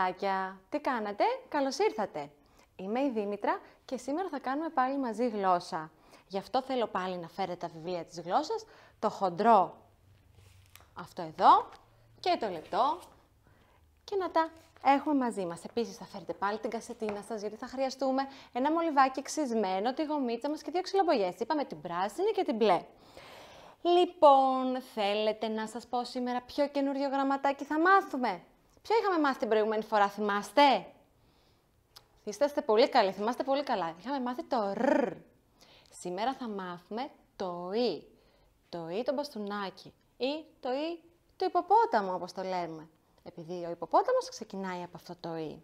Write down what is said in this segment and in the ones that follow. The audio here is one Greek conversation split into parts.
παιδάκια! Τι κάνατε? Καλώς ήρθατε! Είμαι η Δήμητρα και σήμερα θα κάνουμε πάλι μαζί γλώσσα. Γι' αυτό θέλω πάλι να φέρετε τα βιβλία της γλώσσας, το χοντρό αυτό εδώ και το λεπτό και να τα έχουμε μαζί μας. Επίσης θα φέρετε πάλι την κασετίνα σας γιατί θα χρειαστούμε ένα μολυβάκι ξυσμένο, τη γομίτσα μας και δύο ξυλομπογιές. Είπαμε την πράσινη και την μπλε. Λοιπόν, θέλετε να σας πω σήμερα ποιο καινούριο γραμματάκι θα μάθουμε. Ποια είχαμε μάθει την προηγούμενη φορά, θυμάστε? Είστε πολύ καλοί, θυμάστε πολύ καλά. Είχαμε μάθει το ρ. Σήμερα θα μάθουμε το Ι. Το Ι το μπαστούνάκι ή το Ι το υποπόταμο, όπως το λέμε. Επειδή ο υποπόταμος ξεκινάει από αυτό το Ι.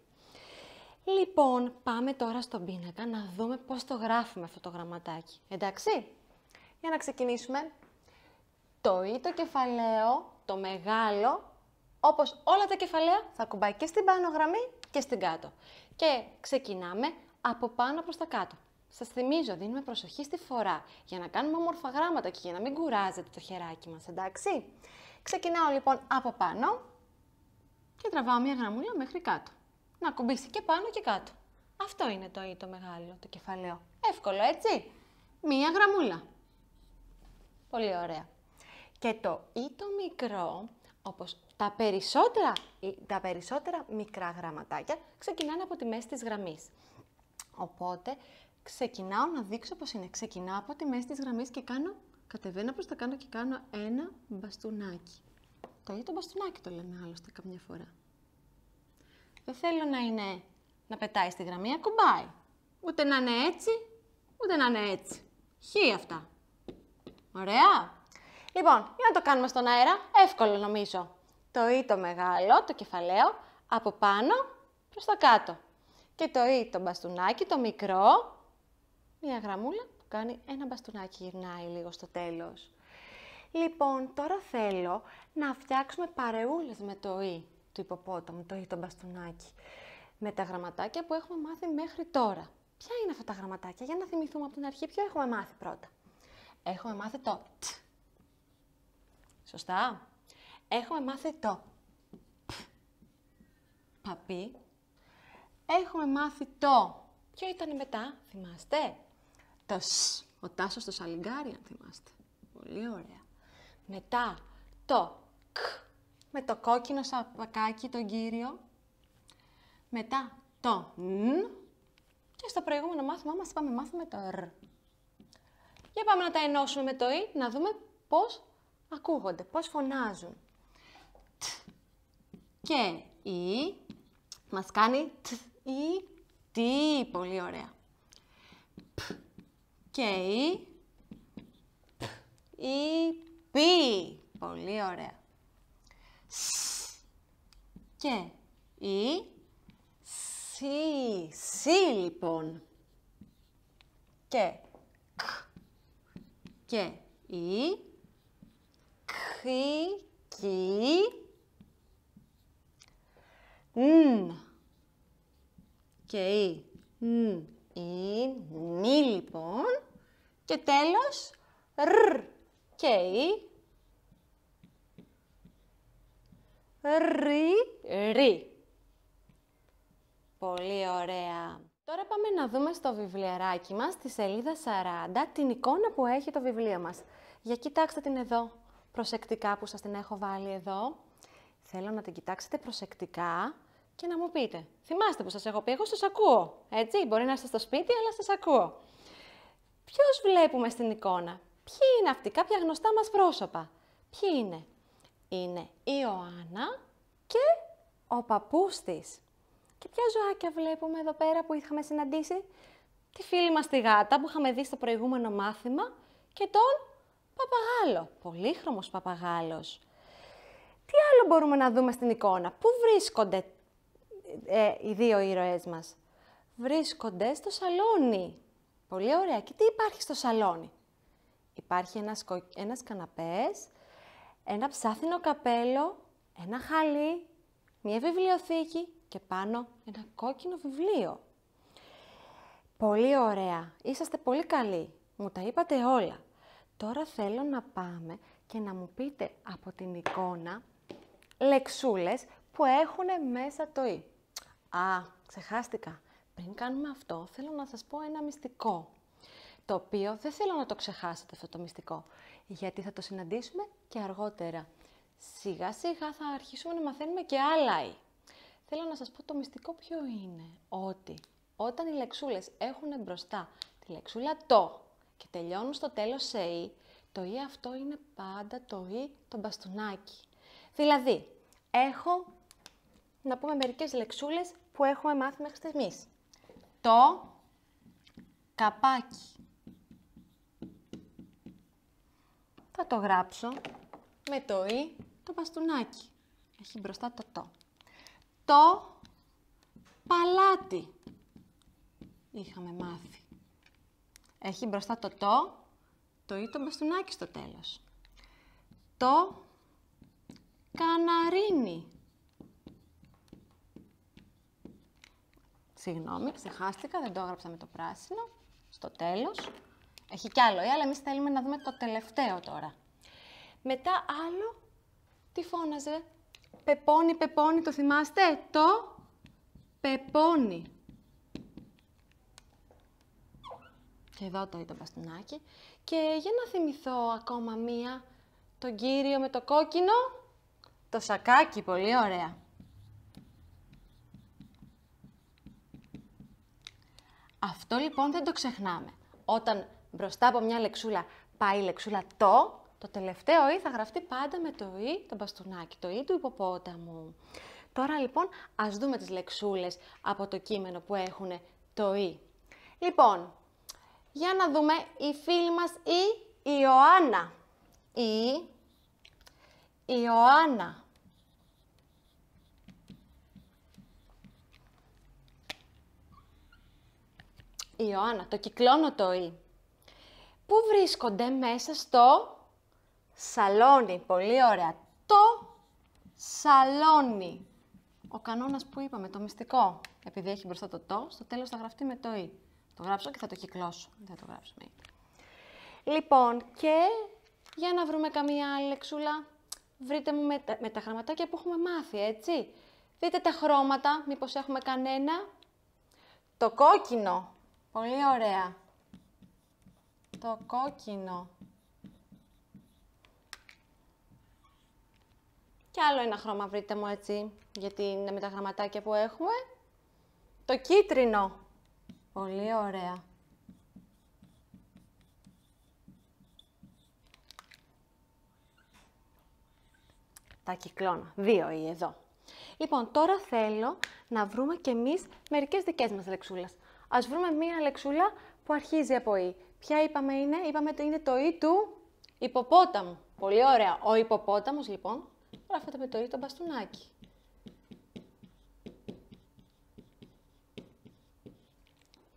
Λοιπόν, πάμε τώρα στον πίνακα να δούμε πώς το γράφουμε αυτό το γραμματάκι. Εντάξει, για να ξεκινήσουμε. Το Ι το κεφαλαίο, το μεγάλο, Όπως όλα τα κεφαλαία, θα κουμπάει και στην πάνω γραμμή και στην κάτω. Και ξεκινάμε από πάνω προς τα κάτω. Σας θυμίζω, δίνουμε προσοχή στη φορά για να κάνουμε όμορφα γράμματα και για να μην κουράζεται το χεράκι μας, εντάξει. Ξεκινάω λοιπόν από πάνω και τραβάω μια γραμμούλα μέχρι κάτω. Να κουμπίσει και πάνω και κάτω. Αυτό είναι το ή το μεγάλο, το κεφαλαίο. Εύκολο, έτσι. Μία γραμμούλα. Πολύ ωραία. Και το ή το μικρό όπως τα περισσότερα, τα περισσότερα μικρά γραμματάκια ξεκινάνε από τη μέση της γραμμής. Οπότε ξεκινάω να δείξω πως είναι. Ξεκινάω από τη μέση της γραμμής και κάνω, κατεβαίνω προς τα κάνω και κάνω ένα μπαστούνάκι. Το ίδιο το μπαστούνάκι το λέμε άλλωστε καμιά φορά. Δεν θέλω να είναι να πετάει στη γραμμή, ακουμπάει. Ούτε να είναι έτσι, ούτε να είναι έτσι. Χ αυτά. Ωραία. Λοιπόν, για να το κάνουμε στον αέρα, εύκολο νομίζω. Το Ι το μεγάλο, το κεφαλαίο, από πάνω προς τα κάτω. Και το Ι το μπαστούνάκι, το μικρό, μια γραμμούλα που κάνει ένα μπαστούνάκι, γυρνάει λίγο στο τέλος. Λοιπόν, τώρα θέλω να φτιάξουμε παρεούλες με το Ι του υποπόταμου, το Ι το μπαστούνάκι. Με τα γραμματάκια που έχουμε μάθει μέχρι τώρα. Ποια είναι αυτά τα γραμματάκια, για να θυμηθούμε από την αρχή ποιο έχουμε μάθει πρώτα. Έχουμε μάθει το Σωστά. Έχουμε μάθει το παπί. Έχουμε μάθει το. Ποιο ήταν μετά, θυμάστε. Το σ. Ο Τάσος το σαλιγκάρι, αν θυμάστε. Πολύ ωραία. Μετά το κ. Με το κόκκινο σαπακάκι, τον κύριο. Μετά το ν. Και στο προηγούμενο μάθημά μας είπαμε μάθαμε το ρ. Για πάμε να τα ενώσουμε με το ή, να δούμε πώς ακούγονται, πώς φωνάζουν. Τ. Και η μας κάνει τ ή τι, πολύ ωραία. Π. Και η ή πι, πολύ ωραία. Σ. Και η σι, σι λοιπόν. Και κ. Και η ΚΙ, Ν. Και η. Ν. Η. Νι, λοιπόν. Και τέλος, ρ. Και η. Ρι. Ρι. Πολύ ωραία. Τώρα πάμε να δούμε στο βιβλιαράκι μας, στη σελίδα 40, την εικόνα που έχει το βιβλίο μας. Για κοιτάξτε την εδώ προσεκτικά που σας την έχω βάλει εδώ. Θέλω να την κοιτάξετε προσεκτικά και να μου πείτε. Θυμάστε που σας έχω πει, εγώ σας ακούω, έτσι, μπορεί να είστε στο σπίτι, αλλά σας ακούω. Ποιος βλέπουμε στην εικόνα, ποιοι είναι αυτοί, κάποια γνωστά μας πρόσωπα. Ποιοι είναι, είναι η Ιωάννα και ο παππούς της. Και ποια ζωάκια βλέπουμε εδώ πέρα που είχαμε συναντήσει, τη φίλη μας τη γάτα που είχαμε δει στο προηγούμενο μάθημα και τον Παπαγάλο. Πολύχρωμος παπαγάλος. Τι άλλο μπορούμε να δούμε στην εικόνα. Πού βρίσκονται ε, οι δύο ήρωές μας. Βρίσκονται στο σαλόνι. Πολύ ωραία. Και τι υπάρχει στο σαλόνι. Υπάρχει ένας, κο... ένας καναπές, ένα ψάθινο καπέλο, ένα χαλί, μια βιβλιοθήκη και πάνω ένα κόκκινο βιβλίο. Πολύ ωραία. Είσαστε πολύ καλοί. Μου τα είπατε όλα. Τώρα θέλω να πάμε και να μου πείτε από την εικόνα λεξούλες που έχουν μέσα το «η». Α, ξεχάστηκα. Πριν κάνουμε αυτό, θέλω να σας πω ένα μυστικό, το οποίο δεν θέλω να το ξεχάσετε αυτό το μυστικό, γιατί θα το συναντήσουμε και αργότερα. Σιγά σιγά θα αρχίσουμε να μαθαίνουμε και άλλα «η». Θέλω να σας πω το μυστικό ποιο είναι, ότι όταν οι λεξούλες έχουν μπροστά τη λεξούλα «το», και τελειώνουν στο τέλος σε «η», το «η» αυτό είναι πάντα το «η» το μπαστούνάκι. Δηλαδή, έχω, να πούμε μερικές λεξούλες που έχουμε μάθει μέχρι στιγμής. Το καπάκι. Θα το γράψω με το «η» το μπαστούνάκι. Έχει μπροστά το «το». Το παλάτι είχαμε μάθει. Έχει μπροστά το το, το ή το μπαστούνάκι στο τέλος. Το καναρίνι. Συγγνώμη, ξεχάστηκα, δεν το έγραψα με το πράσινο. Στο τέλος. Έχει κι άλλο, ε, αλλά εμείς θέλουμε να δούμε το τελευταίο τώρα. Μετά άλλο, τι φώναζε. πεπόνι, πεπόνι, το θυμάστε. Το πεπόνι. Και εδώ το είδα μπαστούνάκι. Και για να θυμηθώ ακόμα μία, τον κύριο με το κόκκινο, το σακάκι, πολύ ωραία. Αυτό λοιπόν δεν το ξεχνάμε. Όταν μπροστά από μια λεξούλα πάει η λεξούλα το, το τελευταίο «η» θα γραφτεί πάντα με το «η» το μπαστούνάκι, το «η» του υποπόταμου. Τώρα λοιπόν ας δούμε τις λεξούλες από το κείμενο που έχουν το «η». Λοιπόν, για να δούμε η φίλη μας η Ιωάννα. Η Ιωάννα. Ιωάννα, το κυκλώνω το «η». Πού βρίσκονται μέσα στο σαλόνι. Πολύ ωραία. Το σαλόνι. Ο κανόνας που είπαμε, το μυστικό. Επειδή έχει μπροστά το «το», στο τέλος θα γραφτεί με το «η» το γράψω και θα το κυκλώσω. Δεν το γράψω. Ναι. Λοιπόν, και για να βρούμε καμία άλλη λεξούλα. Βρείτε μου με, με τα γραμματάκια που έχουμε μάθει, έτσι. Δείτε τα χρώματα, μήπως έχουμε κανένα. Το κόκκινο. Πολύ ωραία. Το κόκκινο. Και άλλο ένα χρώμα βρείτε μου έτσι, γιατί είναι με τα χρωματάκια που έχουμε. Το κίτρινο. Πολύ ωραία. Τα κυκλώνα, Δύο ή εδώ. Λοιπόν, τώρα θέλω να βρούμε και εμείς μερικές δικές μας λεξούλες. Ας βρούμε μία λεξούλα που αρχίζει από «η». Ποια είπαμε είναι, είπαμε ότι είναι το «η» του υποπόταμου. Πολύ ωραία. Ο υποπόταμος, λοιπόν, γράφεται με το «η» το μπαστούνάκι.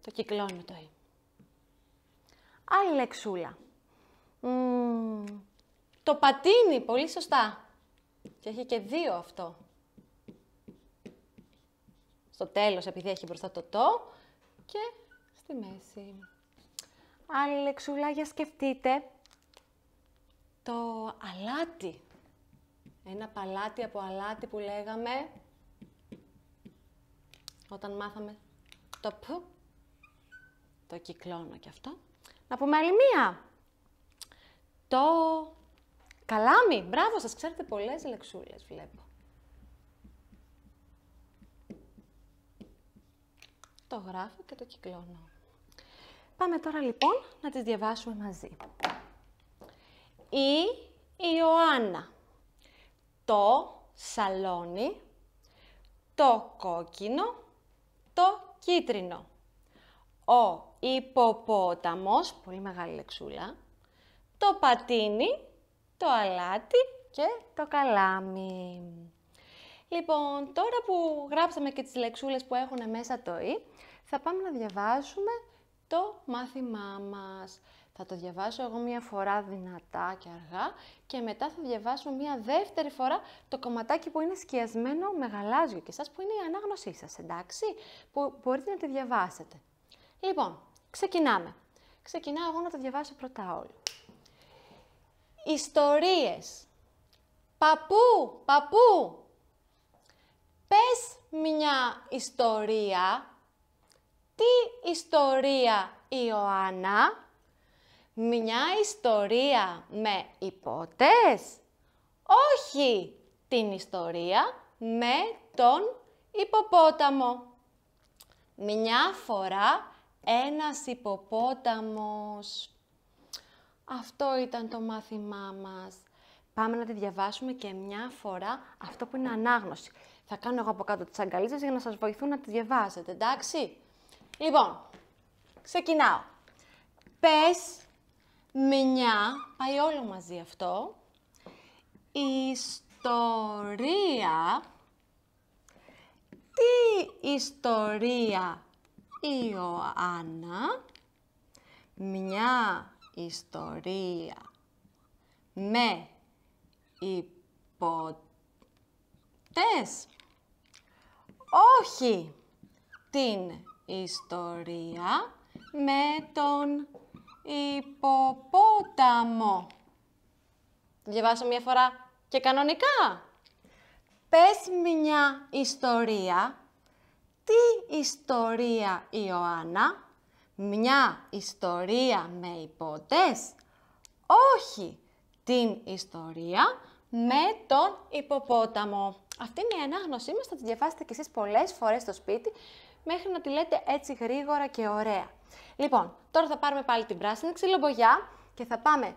Το κυκλώνει το Ι. Άλλη λεξούλα. το πατίνι, πολύ σωστά. Και έχει και δύο αυτό. Στο τέλος, επειδή έχει μπροστά το «το» και στη μέση. Άλλη λεξούλα, για σκεφτείτε. Το αλάτι. Ένα παλάτι από αλάτι που λέγαμε όταν μάθαμε το «π» το κυκλώνω και αυτό. Να πούμε άλλη μία. Το καλάμι. Μπράβο σας, ξέρετε πολλές λεξούλες βλέπω. Το γράφω και το κυκλώνω. Πάμε τώρα λοιπόν να τις διαβάσουμε μαζί. Η Ιωάννα. Το σαλόνι. Το κόκκινο. Το κίτρινο ο υποπόταμος, πολύ μεγάλη λεξούλα, το πατίνι, το αλάτι και το καλάμι. Λοιπόν, τώρα που γράψαμε και τις λεξούλες που έχουν μέσα το «η», θα πάμε να διαβάσουμε το μάθημά μας. Θα το διαβάσω εγώ μία φορά δυνατά και αργά και μετά θα διαβάσω μία δεύτερη φορά το κομματάκι που είναι σκιασμένο με γαλάζιο και σας που είναι η ανάγνωσή σας, εντάξει, που μπορείτε να τη διαβάσετε. Λοιπόν, ξεκινάμε. Ξεκινάω εγώ να το διαβάσω πρώτα όλο. Ιστορίες. Παππού, παππού, πες μια ιστορία. Τι ιστορία, Ιωάννα? Μια ιστορία με υπότες. Όχι, την ιστορία με τον υποπόταμο. Μια φορά ένας υποπόταμος. Αυτό ήταν το μάθημά μας. Πάμε να τη διαβάσουμε και μια φορά αυτό που είναι ανάγνωση. Θα κάνω εγώ από κάτω τις αγκαλίτσες για να σας βοηθούν να τη διαβάσετε, εντάξει. Λοιπόν, ξεκινάω. Πες μια, πάει όλο μαζί αυτό, ιστορία. Τι ιστορία Ιωάννα μια ιστορία με υποτές. Όχι την ιστορία με τον υποπόταμο. Διαβάσω μια φορά και κανονικά. Πες μια ιστορία τι ιστορία Ιωάννα, μια ιστορία με υπότες. Όχι, την ιστορία με τον υποπόταμο. Αυτή είναι η ανάγνωσή μας, θα τη διαβάσετε κι εσείς πολλές φορές στο σπίτι, μέχρι να τη λέτε έτσι γρήγορα και ωραία. Λοιπόν, τώρα θα πάρουμε πάλι την πράσινη ξυλομπογιά και θα πάμε...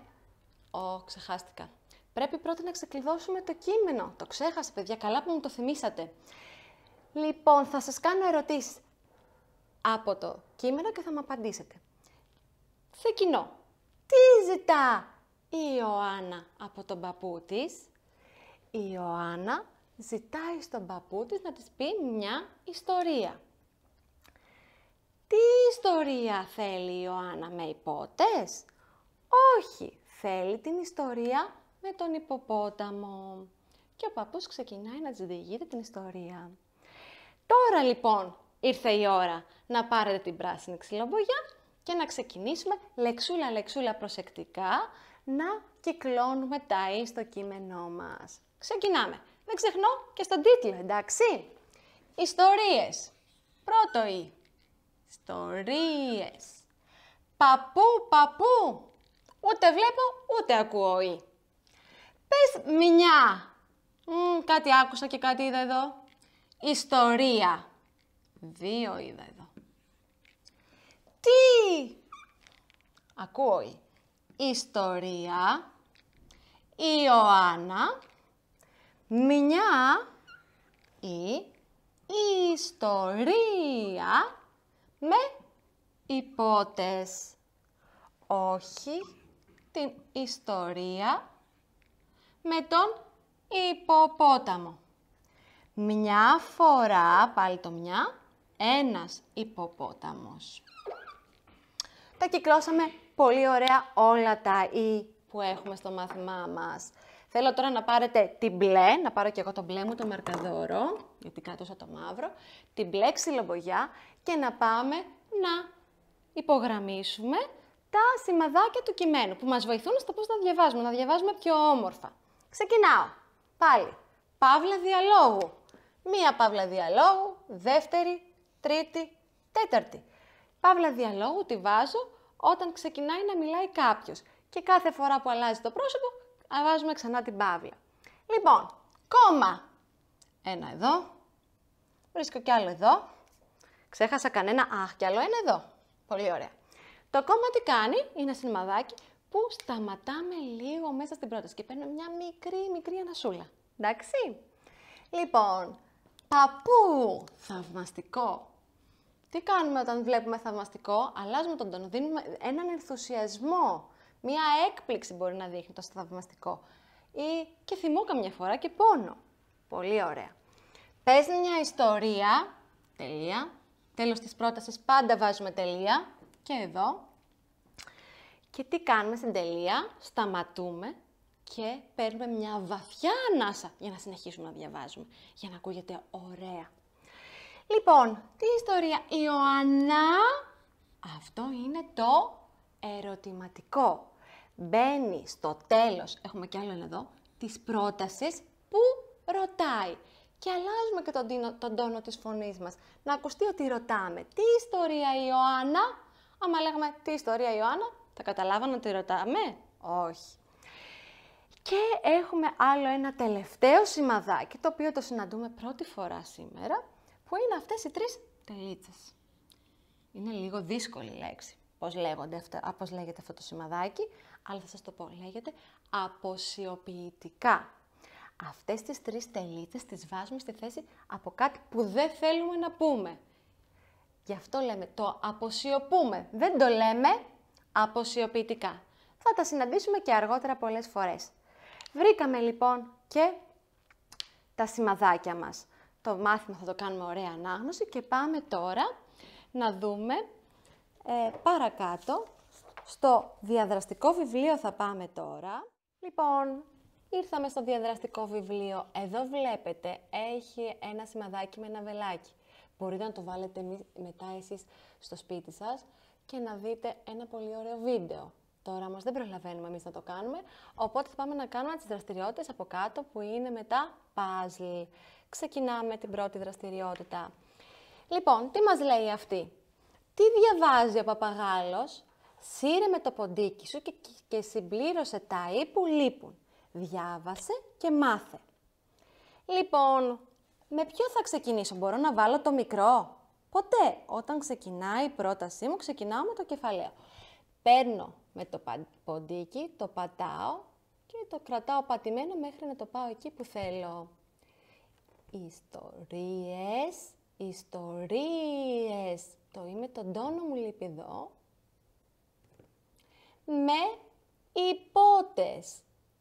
Ω, ξεχάστηκα. Πρέπει πρώτα να ξεκλειδώσουμε το κείμενο. Το ξέχασα, παιδιά. Καλά που μου το θυμήσατε. Λοιπόν, θα σας κάνω ερωτήσεις από το κείμενο και θα μου απαντήσετε. Ξεκινώ. Τι ζητά η Ιωάννα από τον παππού της. Η Ιωάννα ζητάει στον παππού της να της πει μια ιστορία. Τι ιστορία θέλει η Ιωάννα με υπότες. Όχι, θέλει την ιστορία με τον υποπόταμο. Και ο παππούς ξεκινάει να της διηγείται την ιστορία. Τώρα λοιπόν ήρθε η ώρα να πάρετε την πράσινη ξυλομπογιά και να ξεκινήσουμε λεξούλα λεξούλα προσεκτικά να κυκλώνουμε τα «η» στο κείμενό μας. Ξεκινάμε. Δεν ξεχνώ και στον τίτλο, εντάξει. Ιστορίες. Πρώτο «η». Ιστορίες. Παππού, παππού. Ούτε βλέπω, ούτε ακούω «η». Πες μηνιά. κάτι άκουσα και κάτι είδα εδώ. Ιστορία. Δύο είδα εδώ. Τι. Ακούει. Ιστορία. Ιωάννα. Μια. Η. Ιστορία. Με υπότες. Όχι την ιστορία με τον υποπόταμο. Μια φορά, πάλι το μια, ένας υποπόταμος. Τα κυκλώσαμε πολύ ωραία όλα τα «η» που έχουμε στο μάθημά μας. Θέλω τώρα να πάρετε την μπλε, να πάρω και εγώ το μπλε μου, το μαρκαδόρο, γιατί κάτωσα το μαύρο, την μπλε ξυλομπογιά και να πάμε να υπογραμμίσουμε τα σημαδάκια του κειμένου που μας βοηθούν στο πώς να διαβάζουμε, να διαβάζουμε πιο όμορφα. Ξεκινάω. Πάλι. Παύλα διαλόγου μία παύλα διαλόγου, δεύτερη, τρίτη, τέταρτη. Παύλα διαλόγου τη βάζω όταν ξεκινάει να μιλάει κάποιος και κάθε φορά που αλλάζει το πρόσωπο βάζουμε ξανά την παύλα. Λοιπόν, κόμμα. Ένα εδώ, βρίσκω κι άλλο εδώ, ξέχασα κανένα, αχ, κι άλλο ένα εδώ. Πολύ ωραία. Το κόμμα τι κάνει, είναι ένα μαδάκι που σταματάμε λίγο μέσα στην πρόταση και παίρνουμε μια μικρή, μικρή ανασούλα. Εντάξει. Λοιπόν, Παππού! Θαυμαστικό. Τι κάνουμε όταν βλέπουμε θαυμαστικό, αλλάζουμε τον τόνο, δίνουμε έναν ενθουσιασμό. Μία έκπληξη μπορεί να δείχνει το θαυμαστικό. Ή και θυμώ καμιά φορά και πόνο. Πολύ ωραία. Πες μια ιστορία, τελεία, τέλος της πρότασης πάντα βάζουμε τελεία και εδώ. Και τι κάνουμε στην τελεία, σταματούμε και παίρνουμε μια βαθιά ανάσα για να συνεχίσουμε να διαβάζουμε, για να ακούγεται ωραία. Λοιπόν, τι ιστορία Ιωαννά, αυτό είναι το ερωτηματικό. Μπαίνει στο τέλος, έχουμε κι άλλο εδώ, της πρότασης που ρωτάει. Και αλλάζουμε και τον, τον τόνο της φωνής μας, να ακουστεί ότι ρωτάμε. Τι ιστορία Ιωάννα, άμα λέγαμε τι ιστορία Ιωάννα, θα καταλάβανε ότι ρωτάμε. Όχι. Και έχουμε άλλο ένα τελευταίο σημαδάκι, το οποίο το συναντούμε πρώτη φορά σήμερα, που είναι αυτές οι τρεις τελίτσες. Είναι λίγο δύσκολη λέξη, πώς, λέγονται λέγεται αυτό το σημαδάκι, αλλά θα σας το πω, λέγεται αποσιοποιητικά. Αυτές τις τρεις τελίτσες τις βάζουμε στη θέση από κάτι που δεν θέλουμε να πούμε. Γι' αυτό λέμε το αποσιωπούμε, δεν το λέμε αποσιοποιητικά. Θα τα συναντήσουμε και αργότερα πολλές φορές. Βρήκαμε λοιπόν και τα σημαδάκια μας. Το μάθημα θα το κάνουμε ωραία ανάγνωση και πάμε τώρα να δούμε ε, παρακάτω. Στο διαδραστικό βιβλίο θα πάμε τώρα. Λοιπόν, ήρθαμε στο διαδραστικό βιβλίο. Εδώ βλέπετε έχει ένα σημαδάκι με ένα βελάκι. Μπορείτε να το βάλετε μετά εσείς στο σπίτι σας και να δείτε ένα πολύ ωραίο βίντεο τώρα όμω δεν προλαβαίνουμε εμείς να το κάνουμε, οπότε θα πάμε να κάνουμε τις δραστηριότητες από κάτω που είναι μετά puzzle. Ξεκινάμε την πρώτη δραστηριότητα. Λοιπόν, τι μας λέει αυτή. Τι διαβάζει ο παπαγάλος, σύρε με το ποντίκι σου και, και συμπλήρωσε τα «ή» που λείπουν. Διάβασε και μάθε. Λοιπόν, με ποιο θα ξεκινήσω, μπορώ να βάλω το μικρό. Ποτέ, όταν ξεκινάει η πρότασή μου, ξεκινάω με το κεφαλαίο. Παίρνω με το ποντίκι, το πατάω και το κρατάω πατημένο μέχρι να το πάω εκεί που θέλω. Ιστορίες, ιστορίες. Το είμαι τον τόνο μου λείπει Με υπότες.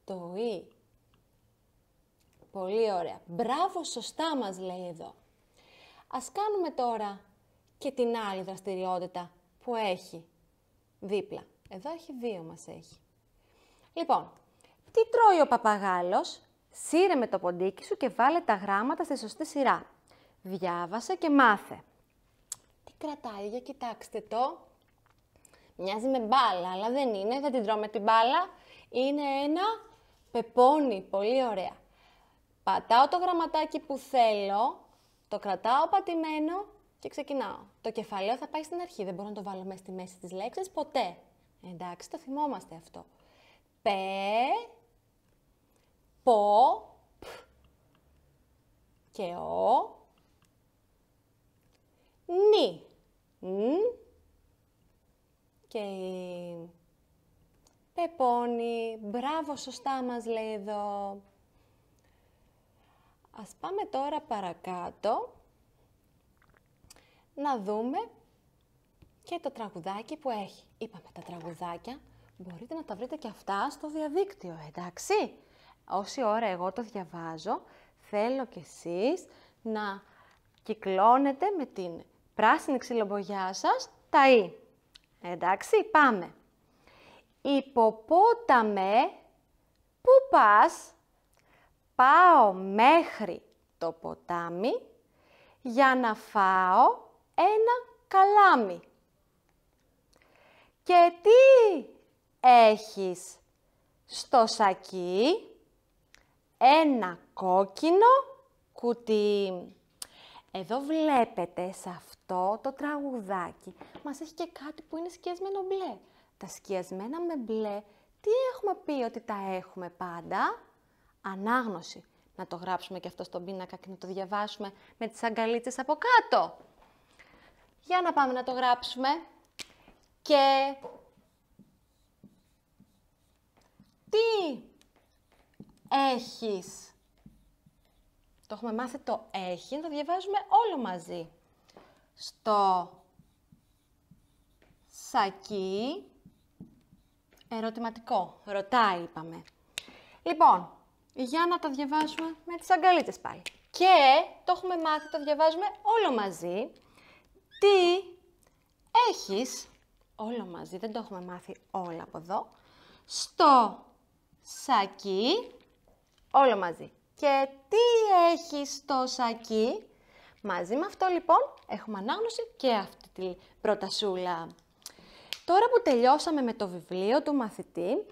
Το ή. Πολύ ωραία. Μπράβο, σωστά μας λέει εδώ. Ας κάνουμε τώρα και την άλλη δραστηριότητα που έχει δίπλα. Εδώ έχει δύο μας έχει. Λοιπόν, τι τρώει ο παπαγάλος. Σύρε με το ποντίκι σου και βάλε τα γράμματα στη σωστή σειρά. Διάβασε και μάθε. Τι κρατάει, για κοιτάξτε το. Μοιάζει με μπάλα, αλλά δεν είναι, δεν την τρώμε την μπάλα. Είναι ένα πεπόνι, πολύ ωραία. Πατάω το γραμματάκι που θέλω, το κρατάω πατημένο και ξεκινάω. Το κεφαλαίο θα πάει στην αρχή, δεν μπορώ να το βάλω μέσα στη μέση της λέξης ποτέ. Εντάξει, το θυμόμαστε αυτό. Πε, πο, π, και ο, νι, ν, και η πεπόνι. Μπράβο, σωστά μας λέει εδώ. Ας πάμε τώρα παρακάτω να δούμε και το τραγουδάκι που έχει. Είπαμε τα τραγουδάκια, μπορείτε να τα βρείτε και αυτά στο διαδίκτυο, εντάξει. Όση ώρα εγώ το διαβάζω, θέλω κι εσείς να κυκλώνετε με την πράσινη ξυλομπογιά σας τα Ι. Εντάξει, πάμε. Υποπόταμε, πού πας? Πάω μέχρι το ποτάμι για να φάω ένα καλάμι. Και τι έχεις στο σακί ένα κόκκινο κουτί. Εδώ βλέπετε σε αυτό το τραγουδάκι, μας έχει και κάτι που είναι σκιασμένο μπλε. Τα σκιασμένα με μπλε, τι έχουμε πει ότι τα έχουμε πάντα. Ανάγνωση. Να το γράψουμε και αυτό στον πίνακα και να το διαβάσουμε με τις αγκαλίτσες από κάτω. Για να πάμε να το γράψουμε και τι έχεις. Το έχουμε μάθει το έχει, να το διαβάζουμε όλο μαζί. Στο σακί, ερωτηματικό, ρωτάει είπαμε. Λοιπόν, για να το διαβάσουμε με τις αγκαλίτες πάλι. Και το έχουμε μάθει, το διαβάζουμε όλο μαζί. Τι έχεις όλο μαζί, δεν το έχουμε μάθει όλα από εδώ, στο σακί, όλο μαζί. Και τι έχει στο σακί. Μαζί με αυτό λοιπόν έχουμε ανάγνωση και αυτή τη προτασούλα. Τώρα που τελειώσαμε με το βιβλίο του μαθητή,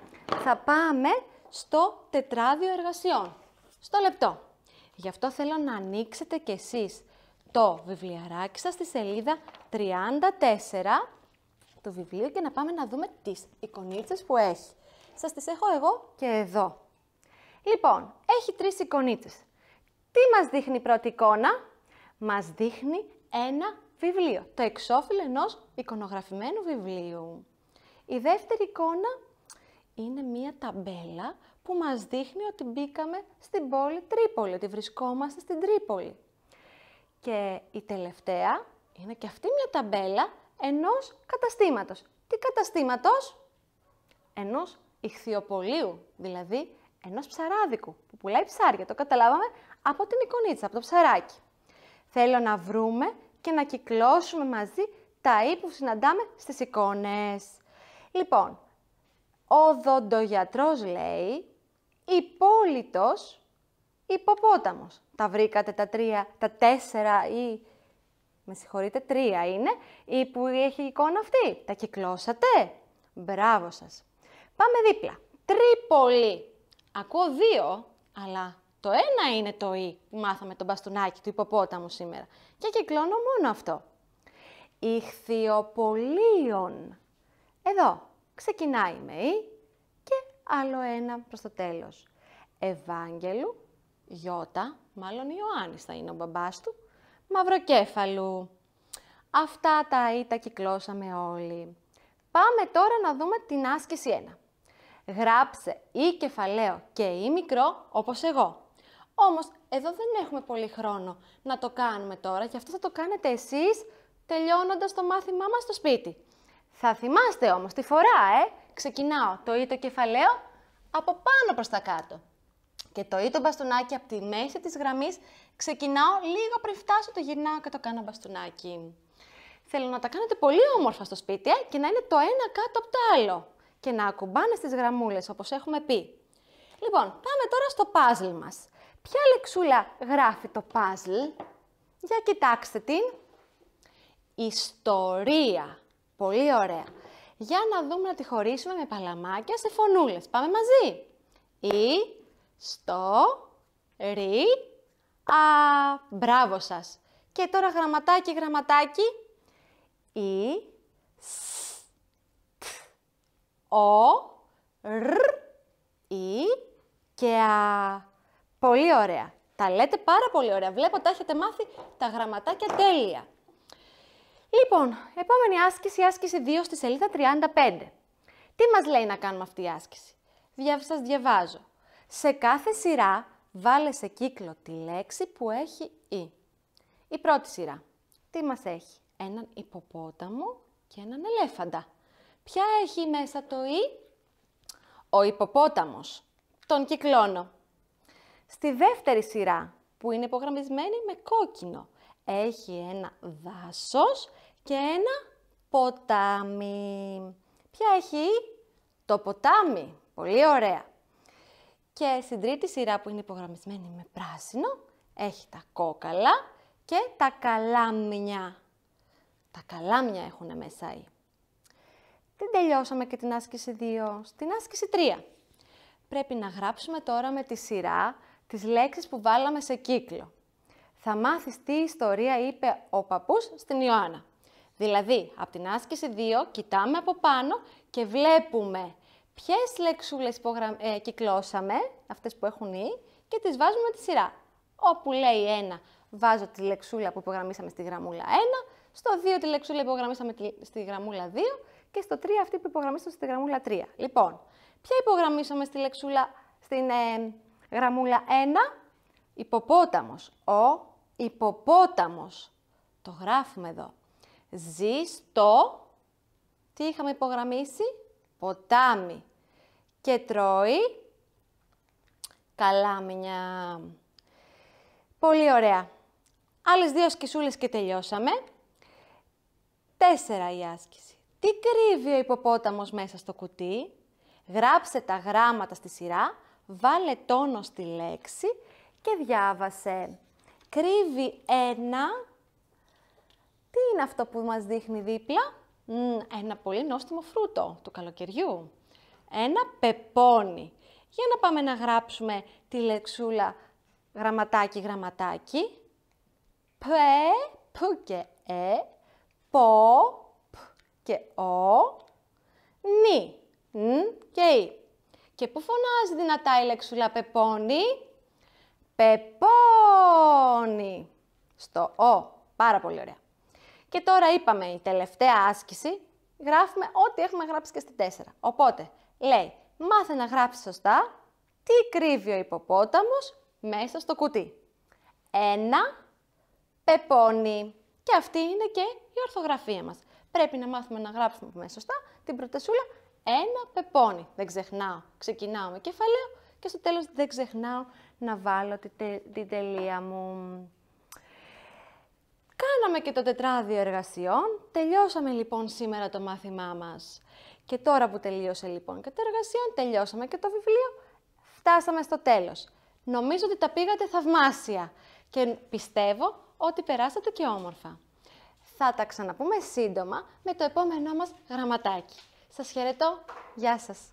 θα πάμε στο τετράδιο εργασιών. Στο λεπτό. Γι' αυτό θέλω να ανοίξετε κι εσείς το βιβλιαράκι σας στη σελίδα 34 βιβλίο και να πάμε να δούμε τις εικονίτσες που έχει. Σας τις έχω εγώ και εδώ. Λοιπόν, έχει τρεις εικονίτσες. Τι μας δείχνει η πρώτη εικόνα? Μας δείχνει ένα βιβλίο, το εξώφυλλο ενός εικονογραφημένου βιβλίου. Η δεύτερη εικόνα είναι μία ταμπέλα που μας δείχνει ότι μπήκαμε στην πόλη Τρίπολη, ότι βρισκόμαστε στην Τρίπολη. Και η τελευταία είναι και αυτή μια ταμπέλα ενός καταστήματος. Τι καταστήματος? Ενός ηχθιοπολίου, δηλαδή ενός ψαράδικου που πουλάει ψάρια. Το καταλάβαμε από την εικονίτσα, από το ψαράκι. Θέλω να βρούμε και να κυκλώσουμε μαζί τα «ή» που συναντάμε στις εικόνες. Λοιπόν, ο δοντογιατρός λέει «υπόλυτος υποπόταμος». Τα βρήκατε τα τρία, τα τέσσερα «ή» με συγχωρείτε, τρία είναι, η που έχει εικόνα αυτή. Τα κυκλώσατε. Μπράβο σας. Πάμε δίπλα. Τρίπολη. Ακούω δύο, αλλά το ένα είναι το «η» που μάθαμε τον μπαστούνάκι του υποπόταμου σήμερα. Και κυκλώνω μόνο αυτό. Ιχθιοπολίων. Εδώ ξεκινάει με «η» και άλλο ένα προς το τέλος. Ευάγγελου, γιώτα, μάλλον Ιωάννης θα είναι ο μπαμπάς του, μαυροκέφαλου. Αυτά τα ή τα κυκλώσαμε όλοι. Πάμε τώρα να δούμε την άσκηση 1. Γράψε ή κεφαλαίο και ή μικρό όπως εγώ. Όμως εδώ δεν έχουμε πολύ χρόνο να το κάνουμε τώρα, και αυτό θα το κάνετε εσείς τελειώνοντας το μάθημά μας στο σπίτι. Θα θυμάστε όμως τη φορά, ε! Ξεκινάω το ή το κεφαλαίο από πάνω προς τα κάτω. Και το ή το μπαστούνάκι από τη μέση της γραμμής Ξεκινάω λίγο πριν φτάσω, το γυρνάω και το κάνω μπαστούνάκι. Θέλω να τα κάνετε πολύ όμορφα στο σπίτι ε, και να είναι το ένα κάτω από το άλλο. Και να ακουμπάνε στις γραμμούλες, όπως έχουμε πει. Λοιπόν, πάμε τώρα στο παζλ μας. Ποια λεξούλα γράφει το παζλ? Για κοιτάξτε την. Ιστορία. Πολύ ωραία. Για να δούμε να τη χωρίσουμε με παλαμάκια σε φωνούλες. Πάμε μαζί. Ιστορία. Α, μπράβο σας. Και τώρα γραμματάκι, γραμματάκι. Ι, σ, τ, ο, ρ, ή και α. Πολύ ωραία. Τα λέτε πάρα πολύ ωραία. Βλέπω τα έχετε μάθει τα γραμματάκια τέλεια. Λοιπόν, επόμενη άσκηση, άσκηση 2 στη σελίδα 35. Τι μας λέει να κάνουμε αυτή η άσκηση. Σας διαβάζω. Σε κάθε σειρά βάλε σε κύκλο τη λέξη που έχει «η». Η πρώτη σειρά. Τι μας έχει. Έναν υποπόταμο και έναν ελέφαντα. Ποια έχει μέσα το «η» ο υποπόταμος, τον κυκλώνω. Στη δεύτερη σειρά, που είναι υπογραμμισμένη με κόκκινο, έχει ένα δάσος και ένα ποτάμι. Ποια έχει το ποτάμι. Πολύ ωραία. Και στην τρίτη σειρά που είναι υπογραμμισμένη με πράσινο, έχει τα κόκαλα και τα καλάμια. Τα καλάμια έχουν μέσα η. Δεν τελειώσαμε και την άσκηση 2. Στην άσκηση 3. Πρέπει να γράψουμε τώρα με τη σειρά τις λέξεις που βάλαμε σε κύκλο. Θα μάθεις τι ιστορία είπε ο παππούς στην Ιωάννα. Δηλαδή, από την άσκηση 2 κοιτάμε από πάνω και βλέπουμε ποιες λεξούλες υπογραμ... Ε, κυκλώσαμε, αυτές που έχουν ή, και τις βάζουμε με τη σειρά. Όπου λέει 1, βάζω τη λεξούλα που υπογραμμίσαμε στη γραμμούλα 1, στο 2 τη λεξούλα που υπογραμμίσαμε στη γραμμούλα 2 και στο 3 αυτή που υπογραμμίσαμε στη γραμμούλα 3. Λοιπόν, ποια υπογραμμίσαμε στη λεξούλα, στην ε, γραμμούλα 1, υποπόταμος. Ο υποπόταμος. Το γράφουμε εδώ. Ζει στο... τι είχαμε υπογραμμίσει, ποτάμι και τρώει καλάμια. Πολύ ωραία. Άλλες δύο σκησούλες και τελειώσαμε. Τέσσερα η άσκηση. Τι κρύβει ο υποπόταμος μέσα στο κουτί. Γράψε τα γράμματα στη σειρά, βάλε τόνο στη λέξη και διάβασε. Κρύβει ένα... Τι είναι αυτό που μας δείχνει δίπλα? ένα πολύ νόστιμο φρούτο του καλοκαιριού, ένα πεπόνι. Για να πάμε να γράψουμε τη λεξούλα γραμματάκι γραμματάκι. Πε, π και ε, πο, π και ο, νι, ν και η. Και πού φωνάζει δυνατά η λεξούλα πεπόνι. Πεπόνι. Στο ο. Πάρα πολύ ωραία. Και τώρα είπαμε η τελευταία άσκηση, γράφουμε ό,τι έχουμε γράψει και στη 4. Οπότε, λέει, μάθε να γράψεις σωστά τι κρύβει ο υποπόταμος μέσα στο κουτί. Ένα πεπόνι. Και αυτή είναι και η ορθογραφία μας. Πρέπει να μάθουμε να γράψουμε μέσα σωστά την πρωτεσούλα ένα πεπόνι. Δεν ξεχνάω, ξεκινάω με κεφαλαίο και στο τέλος δεν ξεχνάω να βάλω την τελεία μου. Κάναμε και το τετράδιο εργασιών, τελειώσαμε λοιπόν σήμερα το μάθημά μας. Και τώρα που τελείωσε λοιπόν και το εργασίο, τελειώσαμε και το βιβλίο, φτάσαμε στο τέλος. Νομίζω ότι τα πήγατε θαυμάσια και πιστεύω ότι περάσατε και όμορφα. Θα τα ξαναπούμε σύντομα με το επόμενό μας γραμματάκι. Σας χαιρετώ. Γεια σας.